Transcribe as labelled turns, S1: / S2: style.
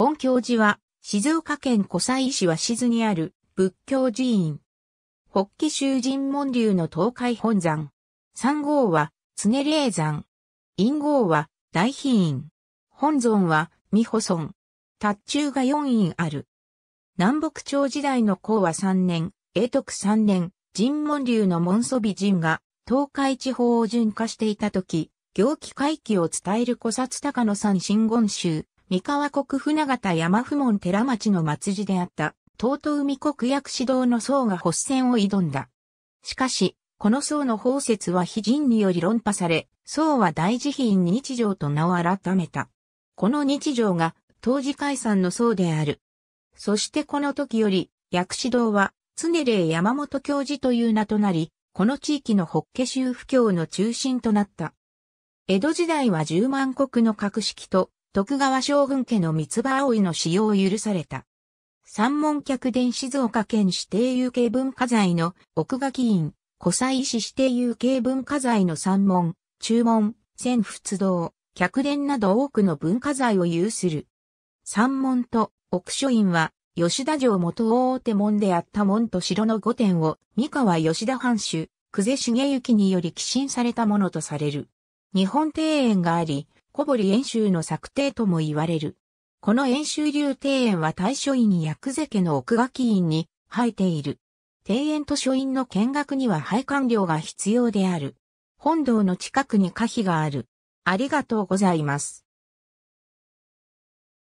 S1: 本教寺は、静岡県湖西市鷲津にある
S2: 仏教寺院。北紀州神門流の東海本山。三号は、常霊山。陰号は、大飛院。本尊は、美保尊。達中が四院ある。南北朝時代の公は三年、永徳三年、神門流の門祖美人が、東海地方を巡化していた時、行基回帰を伝える古刹高野山真言宗、三河国船形山府門寺町の末寺であった、東都海国薬師堂の僧が発戦を挑んだ。しかし、この僧の法説は非人により論破され、僧は大慈悲日常と名を改めた。この日常が、当時解散の僧である。そしてこの時より、薬師堂は、常霊山本教授という名となり、この地域の法華宗布教の中心となった。江戸時代は十万国の格式と徳川将軍家の三つ葉葵の使用を許された。三門客殿静岡県指定有形文化財の奥垣院、古西市指定有形文化財の三門、中門、千仏堂、客殿など多くの文化財を有する。三門と奥書院は吉田城元大手門であった門と城の御殿を三河吉田藩主、久世重行により寄進されたものとされる。日本庭園があり、小堀演習の策定とも言われる。この演習流庭園は大書院薬瀬家の奥垣院に生えている。庭園と書院の見学には配管料が必要である。
S1: 本堂の近くに可否がある。ありがとうございます。